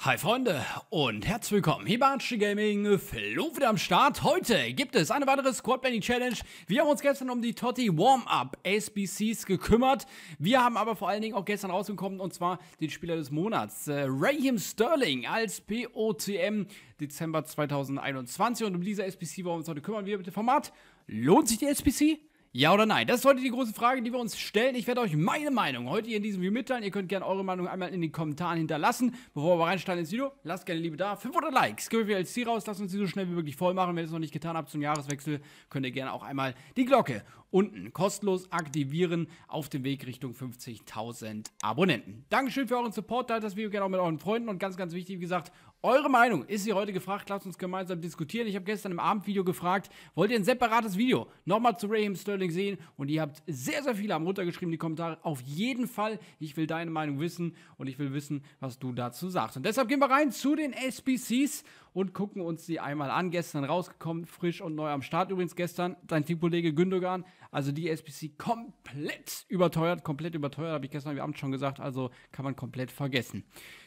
Hi Freunde und herzlich willkommen. hier Hibachi Gaming, Flo wieder am Start. Heute gibt es eine weitere Squad Bending Challenge. Wir haben uns gestern um die Totti Warm-Up SBCs gekümmert. Wir haben aber vor allen Dingen auch gestern rausgekommen und zwar den Spieler des Monats, äh, Raheem Sterling als POTM Dezember 2021. Und um diese SBC wollen wir uns heute kümmern. Wir mit dem Format. Lohnt sich die SBC? Ja oder nein? Das ist heute die große Frage, die wir uns stellen. Ich werde euch meine Meinung heute hier in diesem Video mitteilen. Ihr könnt gerne eure Meinung einmal in den Kommentaren hinterlassen. Bevor wir reinsteigen ins Video, lasst gerne Liebe da. 500 Likes. Gehen wir als Ziel raus. Lasst uns die so schnell wie möglich voll machen. Wenn ihr es noch nicht getan habt zum Jahreswechsel, könnt ihr gerne auch einmal die Glocke unten kostenlos aktivieren auf dem Weg Richtung 50.000 Abonnenten. Dankeschön für euren Support, teilt das Video gerne auch mit euren Freunden und ganz, ganz wichtig, wie gesagt, eure Meinung ist hier heute gefragt. Lasst uns gemeinsam diskutieren. Ich habe gestern im Abendvideo gefragt, wollt ihr ein separates Video nochmal zu Raheem Sterling sehen? Und ihr habt sehr, sehr viele haben runtergeschrieben, die Kommentare. Auf jeden Fall, ich will deine Meinung wissen und ich will wissen, was du dazu sagst. Und deshalb gehen wir rein zu den SBCs und gucken uns die einmal an. Gestern rausgekommen, frisch und neu am Start übrigens gestern. Sein Teamkollege Gündogan, also die SPC komplett überteuert, komplett überteuert, habe ich gestern Abend schon gesagt, also kann man komplett vergessen.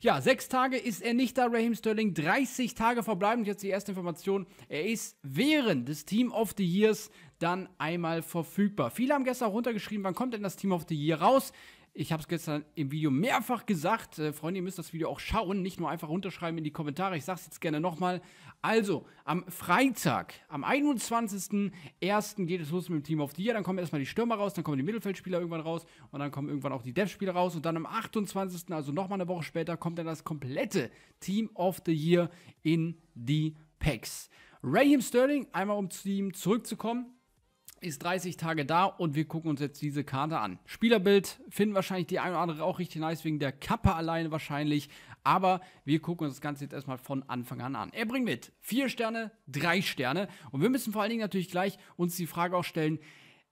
Ja, sechs Tage ist er nicht da, Raheem Sterling. 30 Tage verbleibend. Jetzt die erste Information. Er ist während des Team of the Years dann einmal verfügbar. Viele haben gestern auch runtergeschrieben, wann kommt denn das Team of the Year raus? Ich habe es gestern im Video mehrfach gesagt. Äh, Freunde, ihr müsst das Video auch schauen, nicht nur einfach runterschreiben in die Kommentare. Ich sage es jetzt gerne nochmal. Also, am Freitag, am 21.01. geht es los mit dem Team of the Year. Dann kommen erstmal die Stürmer raus, dann kommen die Mittelfeldspieler irgendwann raus und dann kommen irgendwann auch die Dev-Spieler raus. Und dann am 28., also nochmal eine Woche später, kommt dann das komplette Team of the Year in die Packs. Raheem Sterling, einmal um zu ihm zurückzukommen ist 30 Tage da und wir gucken uns jetzt diese Karte an. Spielerbild finden wahrscheinlich die ein oder andere auch richtig nice, wegen der Kappe alleine wahrscheinlich. Aber wir gucken uns das Ganze jetzt erstmal von Anfang an an. Er bringt mit 4 Sterne, 3 Sterne. Und wir müssen vor allen Dingen natürlich gleich uns die Frage auch stellen,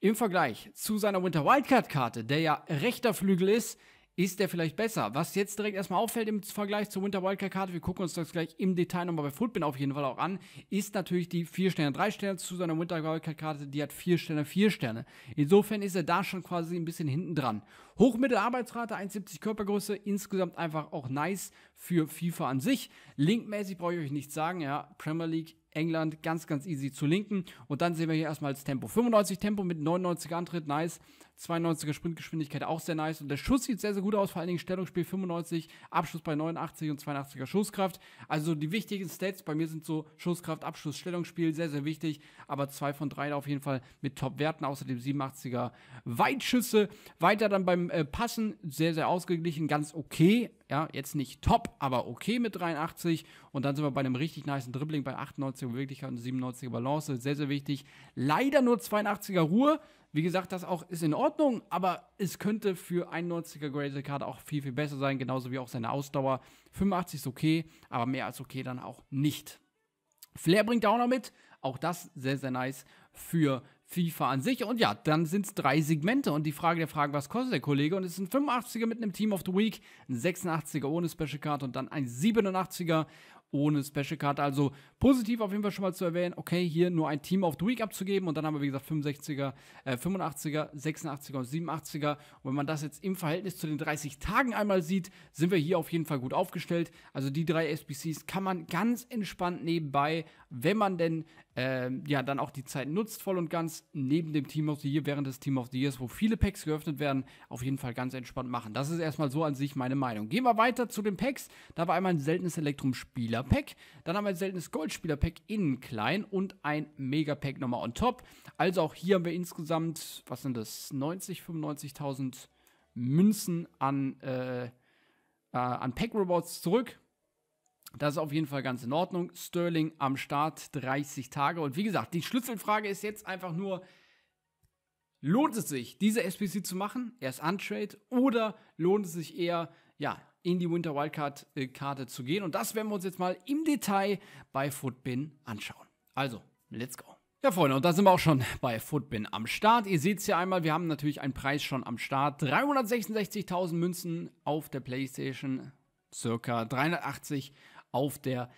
im Vergleich zu seiner Winter Wildcard Karte, der ja rechter Flügel ist, ist der vielleicht besser. Was jetzt direkt erstmal auffällt im Vergleich zur Winter Wildcard Karte, wir gucken uns das gleich im Detail nochmal bei Footbin auf jeden Fall auch an, ist natürlich die 4 Sterne, 3 Sterne zu seiner Winter Wildcard Karte, die hat 4 Sterne, 4 Sterne. Insofern ist er da schon quasi ein bisschen hinten dran. Hochmittelarbeitsrate, 1,70 Körpergröße, insgesamt einfach auch nice für FIFA an sich. Linkmäßig brauche ich euch nichts sagen, ja, Premier League England ganz, ganz easy zu linken. Und dann sehen wir hier erstmal das Tempo. 95 Tempo mit 99 Antritt, nice. 92er Sprintgeschwindigkeit auch sehr nice. Und der Schuss sieht sehr, sehr gut aus, vor allen Dingen Stellungsspiel 95, Abschluss bei 89 und 82er Schusskraft. Also die wichtigen Stats bei mir sind so Schusskraft, Abschluss, Stellungsspiel, sehr, sehr wichtig. Aber zwei von drei auf jeden Fall mit Top-Werten, außerdem 87er Weitschüsse. Weiter dann beim äh, Passen, sehr, sehr ausgeglichen, ganz okay. Ja, jetzt nicht top, aber okay mit 83. Und dann sind wir bei einem richtig niceen Dribbling bei 98er Wirklichkeit und 97er Balance. Sehr, sehr wichtig. Leider nur 82er Ruhe. Wie gesagt, das auch ist in Ordnung, aber es könnte für 91er Grader Card auch viel, viel besser sein, genauso wie auch seine Ausdauer. 85 ist okay, aber mehr als okay dann auch nicht. Flair bringt auch noch mit. Auch das sehr, sehr nice für FIFA an sich. Und ja, dann sind es drei Segmente. Und die Frage der Frage, was kostet der Kollege? Und es ist ein 85er mit einem Team of the Week, ein 86er ohne Special Card und dann ein 87er ohne Special Card. Also positiv auf jeden Fall schon mal zu erwähnen, okay, hier nur ein Team auf the Week abzugeben und dann haben wir, wie gesagt, 65er, äh, 85er, 86er und 87er. Und wenn man das jetzt im Verhältnis zu den 30 Tagen einmal sieht, sind wir hier auf jeden Fall gut aufgestellt. Also die drei SBCs kann man ganz entspannt nebenbei, wenn man denn äh, ja dann auch die Zeit nutzt, voll und ganz, neben dem Team of the Year, während des Team of the Years, wo viele Packs geöffnet werden, auf jeden Fall ganz entspannt machen. Das ist erstmal so an sich meine Meinung. Gehen wir weiter zu den Packs. Da war einmal ein seltenes Elektrum-Spieler. Spielerpack. Dann haben wir ein seltenes Gold-Spielerpack innen klein und ein Megapack nochmal on top. Also auch hier haben wir insgesamt, was sind das, 90, 95.000 Münzen an, äh, äh, an Pack-Rewards zurück. Das ist auf jeden Fall ganz in Ordnung. Sterling am Start, 30 Tage. Und wie gesagt, die Schlüsselfrage ist jetzt einfach nur, lohnt es sich, diese SPC zu machen, erst untrade, oder lohnt es sich eher, ja, in die Winter Wildcard äh, Karte zu gehen. Und das werden wir uns jetzt mal im Detail bei Footbin anschauen. Also, let's go. Ja, Freunde, und da sind wir auch schon bei Footbin am Start. Ihr seht es hier einmal, wir haben natürlich einen Preis schon am Start. 366.000 Münzen auf der Playstation, circa 380 auf der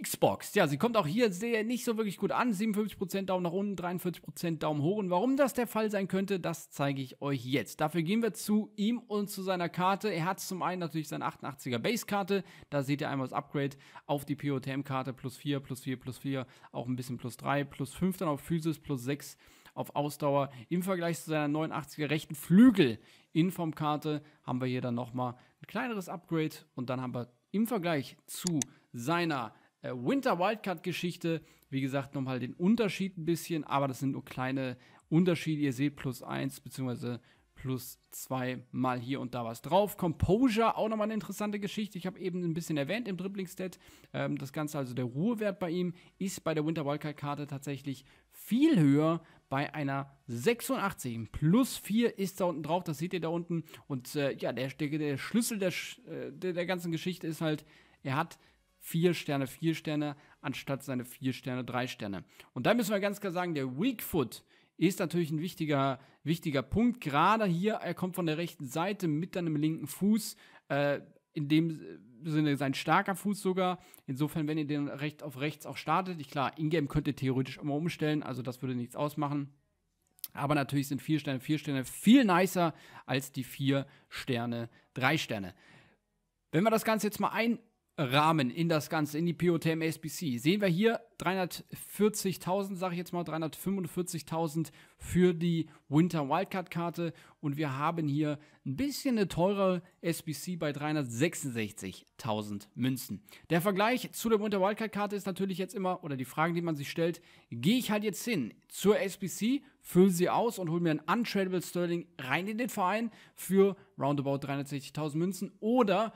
Xbox, ja, sie kommt auch hier sehr nicht so wirklich gut an. 57% Daumen nach unten, 43% Daumen hoch. Und warum das der Fall sein könnte, das zeige ich euch jetzt. Dafür gehen wir zu ihm und zu seiner Karte. Er hat zum einen natürlich seine 88er Base-Karte. Da seht ihr einmal das Upgrade auf die POTM-Karte. Plus 4, plus 4, plus 4, auch ein bisschen plus 3, plus 5 dann auf Physis, plus 6 auf Ausdauer. Im Vergleich zu seiner 89er rechten Flügel-Inform-Karte haben wir hier dann nochmal ein kleineres Upgrade. Und dann haben wir im Vergleich zu seiner äh, Winter Wildcard Geschichte. Wie gesagt, nochmal den Unterschied ein bisschen, aber das sind nur kleine Unterschiede. Ihr seht plus 1 bzw. plus 2 mal hier und da was drauf. Composure, auch nochmal eine interessante Geschichte. Ich habe eben ein bisschen erwähnt im Dribblingstat. Ähm, das Ganze, also der Ruhewert bei ihm, ist bei der Winter Wildcard Karte tatsächlich viel höher bei einer 86. Plus 4 ist da unten drauf, das seht ihr da unten. Und äh, ja, der, der, der Schlüssel der, äh, der ganzen Geschichte ist halt, er hat vier Sterne, vier Sterne, anstatt seine vier Sterne, drei Sterne. Und da müssen wir ganz klar sagen, der Weak Foot ist natürlich ein wichtiger, wichtiger Punkt. Gerade hier, er kommt von der rechten Seite mit einem linken Fuß. Äh, in dem Sinne sein starker Fuß sogar. Insofern, wenn ihr den recht auf rechts auch startet, ich klar, Ingame könnt ihr theoretisch immer umstellen, also das würde nichts ausmachen. Aber natürlich sind vier Sterne, vier Sterne viel nicer als die vier Sterne, drei Sterne. Wenn wir das Ganze jetzt mal ein Rahmen in das Ganze, in die POTM SBC. Sehen wir hier 340.000, sage ich jetzt mal, 345.000 für die Winter Wildcard Karte und wir haben hier ein bisschen eine teure SBC bei 366.000 Münzen. Der Vergleich zu der Winter Wildcard Karte ist natürlich jetzt immer, oder die Fragen, die man sich stellt, gehe ich halt jetzt hin zur SBC, fülle sie aus und hole mir ein untradable Sterling rein in den Verein für roundabout 360.000 Münzen oder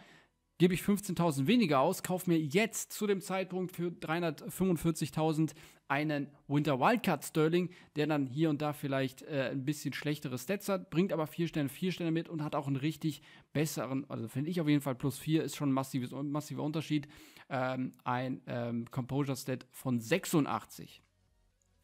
gebe ich 15.000 weniger aus, kaufe mir jetzt zu dem Zeitpunkt für 345.000 einen Winter Wildcard Sterling, der dann hier und da vielleicht äh, ein bisschen schlechtere Stats hat, bringt aber vier Sterne, vier Sterne mit und hat auch einen richtig besseren, also finde ich auf jeden Fall plus vier ist schon ein massives, massiver Unterschied, ähm, ein ähm, Composure Stat von 86.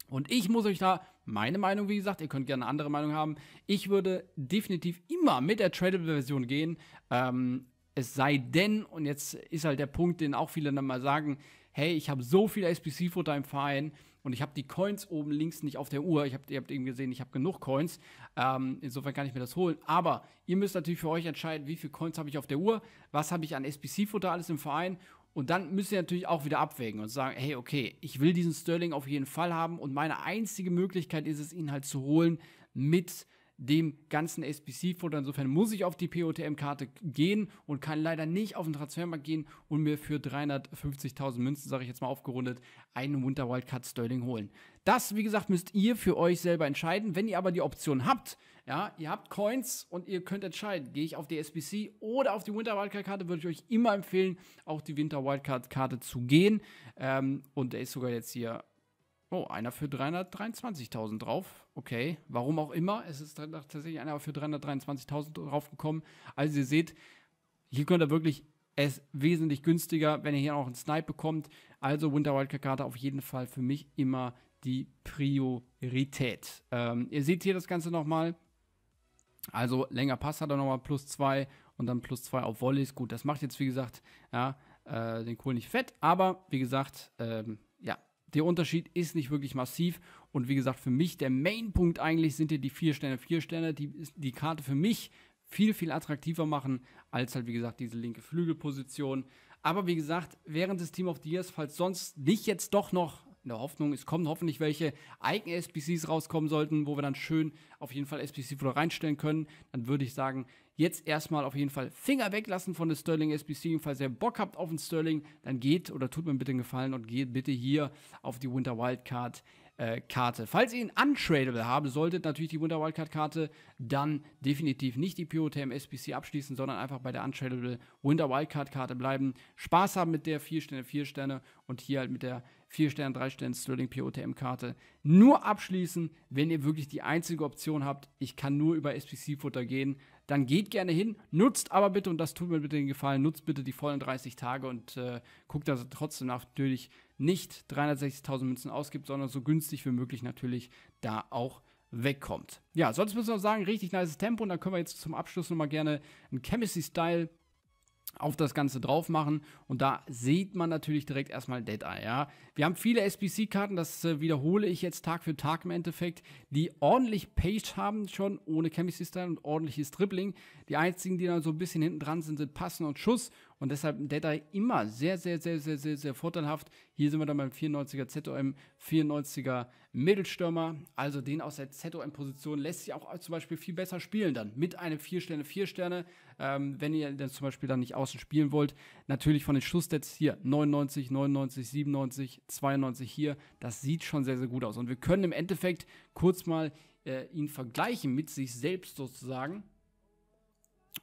Und ich muss euch da meine Meinung, wie gesagt, ihr könnt gerne eine andere Meinung haben. Ich würde definitiv immer mit der Tradable-Version gehen. Ähm, es sei denn, und jetzt ist halt der Punkt, den auch viele dann mal sagen, hey, ich habe so viel SBC-Futter im Verein und ich habe die Coins oben links nicht auf der Uhr. Ich hab, ihr habt eben gesehen, ich habe genug Coins. Ähm, insofern kann ich mir das holen. Aber ihr müsst natürlich für euch entscheiden, wie viele Coins habe ich auf der Uhr, was habe ich an SBC-Futter alles im Verein. Und dann müsst ihr natürlich auch wieder abwägen und sagen, hey, okay, ich will diesen Sterling auf jeden Fall haben und meine einzige Möglichkeit ist es, ihn halt zu holen mit dem ganzen SBC futter Insofern muss ich auf die POTM-Karte gehen und kann leider nicht auf den Transfermarkt gehen und mir für 350.000 Münzen, sage ich jetzt mal aufgerundet, einen Winter Wildcard Sterling holen. Das, wie gesagt, müsst ihr für euch selber entscheiden. Wenn ihr aber die Option habt, ja, ihr habt Coins und ihr könnt entscheiden, gehe ich auf die SBC oder auf die Winter Wildcard Karte, würde ich euch immer empfehlen, auf die Winter Wildcard Karte zu gehen. Ähm, und der ist sogar jetzt hier Oh, einer für 323.000 drauf. Okay, warum auch immer. Es ist tatsächlich einer für 323.000 draufgekommen. Also ihr seht, hier könnt ihr wirklich es wesentlich günstiger, wenn ihr hier auch einen Snipe bekommt. Also Winter Wildcard Karte auf jeden Fall für mich immer die Priorität. Ähm, ihr seht hier das Ganze nochmal. Also länger Pass hat er nochmal plus 2 und dann plus 2 auf Volleys. Gut, das macht jetzt wie gesagt ja, äh, den Kohl nicht fett, aber wie gesagt, ähm, ja, der Unterschied ist nicht wirklich massiv und wie gesagt, für mich der Main-Punkt eigentlich sind ja die vier Sterne, Vier Sterne, die die Karte für mich viel, viel attraktiver machen, als halt wie gesagt diese linke Flügelposition. Aber wie gesagt, während des Team of the Years, falls sonst nicht jetzt doch noch in der Hoffnung, es kommen hoffentlich welche eigene SPCs rauskommen sollten, wo wir dann schön auf jeden Fall SPC wieder reinstellen können, dann würde ich sagen, jetzt erstmal auf jeden Fall Finger weglassen von der Sterling SBC. Und falls ihr Bock habt auf den Sterling, dann geht oder tut mir bitte einen Gefallen und geht bitte hier auf die Winter Wildcard. Äh, Karte. Falls ihr ihn untradable haben solltet, natürlich die Winter Wildcard Karte, dann definitiv nicht die POTM SBC abschließen, sondern einfach bei der untradable Winter Wildcard Karte bleiben. Spaß haben mit der 4 Sterne, 4 Sterne und hier halt mit der 4 Sterne, 3 Sterne Sterling POTM Karte nur abschließen, wenn ihr wirklich die einzige Option habt. Ich kann nur über SBC Futter gehen, dann geht gerne hin, nutzt aber bitte, und das tut mir bitte den Gefallen, nutzt bitte die vollen 30 Tage und äh, guckt, dass ihr trotzdem natürlich nicht 360.000 Münzen ausgibt, sondern so günstig wie möglich natürlich da auch wegkommt. Ja, sonst müssen wir sagen, richtig nice Tempo und dann können wir jetzt zum Abschluss nochmal gerne einen Chemistry-Style auf das Ganze drauf machen und da sieht man natürlich direkt erstmal Deadeye, ja. Wir haben viele SBC-Karten, das äh, wiederhole ich jetzt Tag für Tag im Endeffekt, die ordentlich Page haben schon, ohne Chemistry-Style und ordentliches Dribbling. Die einzigen, die dann so ein bisschen hinten dran sind, sind Passen und Schuss und deshalb Dead Eye immer sehr, sehr, sehr, sehr, sehr, sehr vorteilhaft. Hier sind wir dann beim 94er ZOM, 94er Mittelstürmer, also den aus der ZOM-Position lässt sich auch zum Beispiel viel besser spielen dann mit einem 4-Sterne-4-Sterne, ähm, wenn ihr dann zum Beispiel dann nicht außen spielen wollt, natürlich von den Schussstats hier 99, 99, 97, 92 hier, das sieht schon sehr, sehr gut aus. Und wir können im Endeffekt kurz mal äh, ihn vergleichen mit sich selbst sozusagen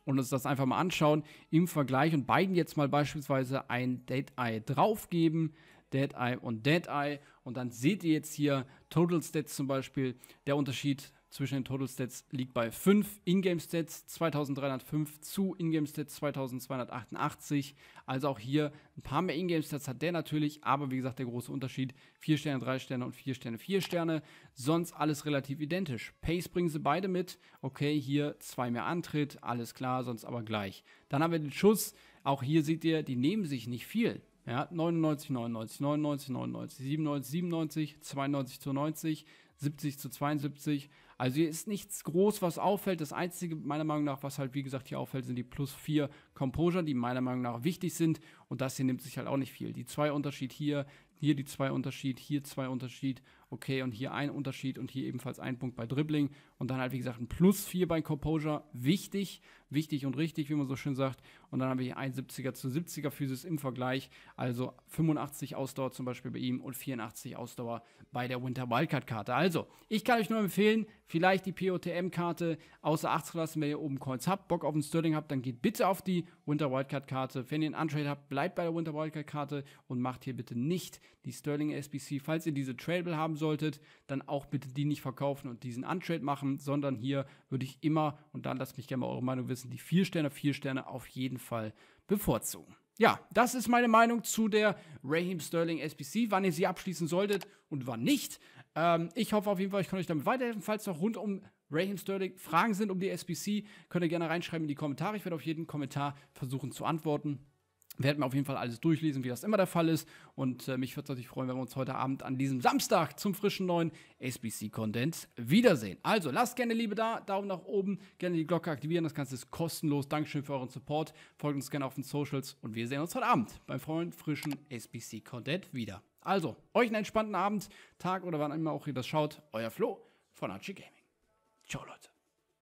und uns das einfach mal anschauen im Vergleich und beiden jetzt mal beispielsweise ein Dead Eye draufgeben. Dead Eye und Dead Eye. Und dann seht ihr jetzt hier Total Stats zum Beispiel. Der Unterschied zwischen den Total Stats liegt bei 5, Ingame Stats 2305 zu Ingame Stats 2288. Also auch hier ein paar mehr Ingame Stats hat der natürlich, aber wie gesagt, der große Unterschied 4 Sterne, 3 Sterne und 4 Sterne, 4 Sterne. Sonst alles relativ identisch. Pace bringen sie beide mit. Okay, hier 2 mehr Antritt, alles klar, sonst aber gleich. Dann haben wir den Schuss. Auch hier seht ihr, die nehmen sich nicht viel. Ja, 99, 99, 99, 99, 97, 97, 92 zu 90, 70 zu 72. Also hier ist nichts groß, was auffällt. Das Einzige, meiner Meinung nach, was halt, wie gesagt, hier auffällt, sind die plus 4 Composure, die meiner Meinung nach wichtig sind. Und das hier nimmt sich halt auch nicht viel. Die zwei Unterschied hier, hier die zwei Unterschied, hier zwei Unterschied okay, und hier ein Unterschied und hier ebenfalls ein Punkt bei Dribbling und dann halt, wie gesagt, ein Plus 4 bei Composure, wichtig, wichtig und richtig, wie man so schön sagt. Und dann habe ich 71er zu 70er Physis im Vergleich, also 85 Ausdauer zum Beispiel bei ihm und 84 Ausdauer bei der Winter Wildcard Karte. Also, ich kann euch nur empfehlen, vielleicht die POTM-Karte außer 8 lassen, wenn ihr oben Coins habt, Bock auf einen Sterling habt, dann geht bitte auf die Winter Wildcard Karte. Wenn ihr einen Untrade habt, bleibt bei der Winter Wildcard Karte und macht hier bitte nicht die Sterling SBC. Falls ihr diese Tradable haben solltet, dann auch bitte die nicht verkaufen und diesen Untrade machen, sondern hier würde ich immer, und dann lasst mich gerne mal eure Meinung wissen, die vier Sterne, vier Sterne auf jeden Fall bevorzugen. Ja, das ist meine Meinung zu der Raheem Sterling SBC, wann ihr sie abschließen solltet und wann nicht. Ähm, ich hoffe auf jeden Fall, ich kann euch damit weiterhelfen. Falls noch rund um Raheem Sterling Fragen sind um die SBC, könnt ihr gerne reinschreiben in die Kommentare. Ich werde auf jeden Kommentar versuchen zu antworten werde mir auf jeden Fall alles durchlesen, wie das immer der Fall ist. Und äh, mich würde es natürlich freuen, wenn wir uns heute Abend an diesem Samstag zum frischen neuen sbc content wiedersehen. Also lasst gerne Liebe da, Daumen nach oben, gerne die Glocke aktivieren. Das Ganze ist kostenlos. Dankeschön für euren Support. Folgt uns gerne auf den Socials und wir sehen uns heute Abend beim freuen, frischen sbc content wieder. Also, euch einen entspannten Abend, Tag oder wann immer auch ihr das schaut. Euer Flo von Archie Gaming. Ciao, Leute.